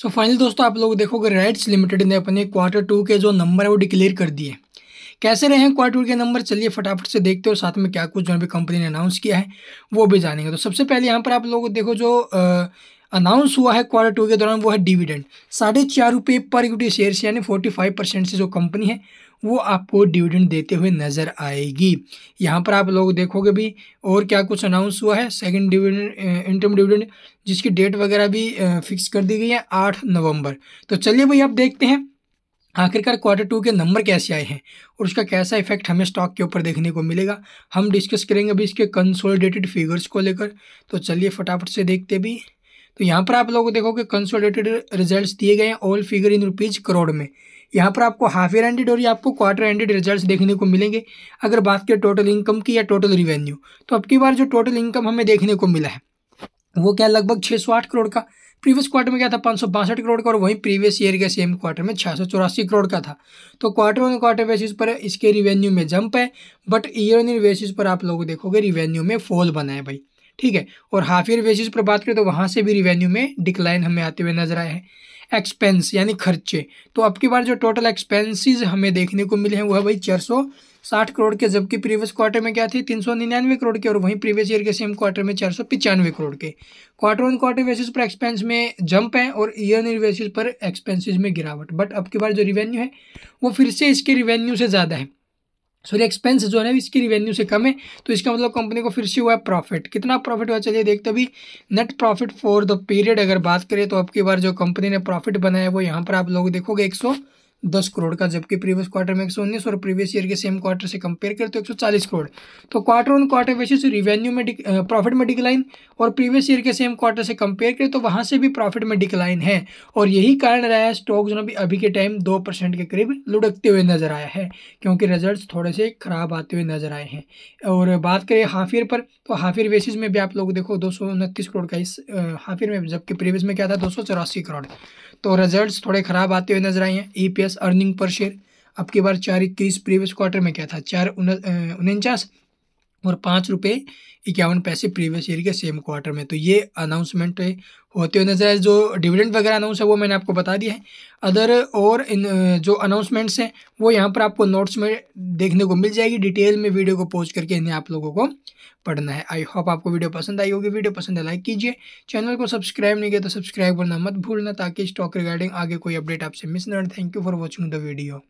सो so finally दोस्तों आप लोग देखोगे राइट्स लिमिटेड ने अपने क्वार्टर टू के जो नंबर है वो डिक्लेयर कर दिए कैसे रहे हैं क्वार्टर टू के नंबर चलिए फटाफट से देखते हो साथ में क्या कुछ जो भी कंपनी ने अनाउंस किया है वो भी जानेंगे तो सबसे पहले यहाँ पर आप लोग देखो जो अनाउंस हुआ है क्वार्टर टू के दौरान वो है डिविडेंड साढ़े चार रुपये पर इक्विटी शेयर से यानी फोर्टी फाइव परसेंट से जो कंपनी है वो आपको डिविडेंड देते हुए नज़र आएगी यहाँ पर आप लोग देखोगे भी और क्या कुछ अनाउंस हुआ है सेकंड डिविडेंड इंटरम डिविडेंड जिसकी डेट वगैरह भी फिक्स कर दी गई है आठ नवंबर तो चलिए भाई आप देखते हैं आखिरकार क्वार्टर टू के नंबर कैसे आए हैं और उसका कैसा इफेक्ट हमें स्टॉक के ऊपर देखने को मिलेगा हम डिस्कस करेंगे अभी इसके कंसोलिडेटेड फिगर्स को लेकर तो चलिए फटाफट से देखते भी तो यहाँ पर आप लोग देखोगे कंसोलिडेटेड रिजल्ट्स दिए गए हैं all figure in rupees crore में यहाँ पर आपको हाफ ईयर एंडेड और ये आपको क्वार्टर एंडेड रिजल्ट्स देखने को मिलेंगे अगर बात करें टोटल इनकम की या टोटल रिवेन्यू तो अब की बार जो टोटल इनकम हमें देखने को मिला है वो क्या लगभग छः सौ आठ करोड़ का प्रीवियस क्वार्टर में क्या था पाँच सौ बासठ करोड़ का और वहीं प्रीवियस ईयर के सेम क्वार्टर में छः सौ चौरासी करोड़ का था तो क्वार्टर ऑन क्वार्टर बेसिस पर इसके रिवेन्यू में जंप है but year on year basis पर आप लोग देखोगे रिवेन्यू में फॉल बना है भाई ठीक है और हाफ ईयर बेसिस पर बात करें तो वहाँ से भी रिवेन्यू में डिक्लाइन हमें आते हुए नजर आए हैं एक्सपेंस यानी खर्चे तो अब की बार जो टोटल एक्सपेंसेस हमें देखने को मिले हैं वह भाई चार सौ साठ करोड़ के जबकि प्रीवियस क्वार्टर में क्या थे तीन सौ निन्यानवे करोड़ के और वहीं प्रीवियस ईयर के सेम क्वार्टर में चार सौ पचानवे करोड़ के क्वार्टर ऑन क्वार्टर बेसिस पर एक्सपेंस में जंप है और ईयर ईयर बेसिस पर एक्सपेंसिस में गिरावट बट अब की बार जो रिवेन्यू है वो फिर से इसके रिवेन्यू से ज़्यादा है सॉरी एक्सपेंस जो है इसकी रिवेन्यू से कम है तो इसका मतलब कंपनी को फिर से हुआ है प्रॉफिट कितना प्रॉफिट हुआ चलिए देखते अभी net profit for the period अगर बात करें तो अब की बार जो कंपनी ने प्रॉफिट बनाया है वो यहाँ पर आप लोग देखोगे एक सौ दस करोड़ का जबकि प्रीवियस क्वार्टर में एक सौ उन्नीस और प्रीवियस ईयर के सेम क्वार्टर से कंपेयर करते तो एक सौ चालीस करोड़ तो quarter on quarter basis revenue में प्रॉफिट में डिक्लाइन और प्रीवियस ईयर के सेम क्वार्टर से कंपेयर करें तो वहाँ से भी प्रॉफिट में डिक्लाइन है और यही कारण रहा है स्टॉक जो अभी अभी के टाइम दो परसेंट के करीब लुढ़कते हुए नजर आया है क्योंकि रिजल्ट थोड़े से खराब आते हुए नजर आए हैं और बात करें हाफ ईयर पर तो हाफ ईयर बेसिस में भी आप लोग देखो दो करोड़ का इस हाफ ईयर में जबकि प्रीवियस में क्या था दो करोड़ तो रिजल्ट थोड़े खराब आते हुए नजर आए हैं E e earning per share अब की बार चार इक्कीस प्रीवियस क्वार्टर में क्या था चार उनचास और पाँच रुपये इक्यावन पैसे प्रीवियस ईयर के सेम क्वार्टर में तो ये अनाउंसमेंट होते हुए नजर आए जो डिविडेंड वगैरह अनाउंस है वो मैंने आपको बता दिया है अदर और इन जो अनाउंसमेंट्स हैं वो यहाँ पर आपको नोट्स में देखने को मिल जाएगी डिटेल में वीडियो को पोस्ट करके इन्हें आप लोगों को पढ़ना है आई होप आपको वीडियो पसंद आई होगी वीडियो पसंद है लाइक कीजिए चैनल को सब्सक्राइब नहीं किया तो सब्सक्राइब करना मत भूलना ताकि स्टॉक रिगार्डिंग आगे कोई अपडेट आपसे मिस ना thank you for watching the video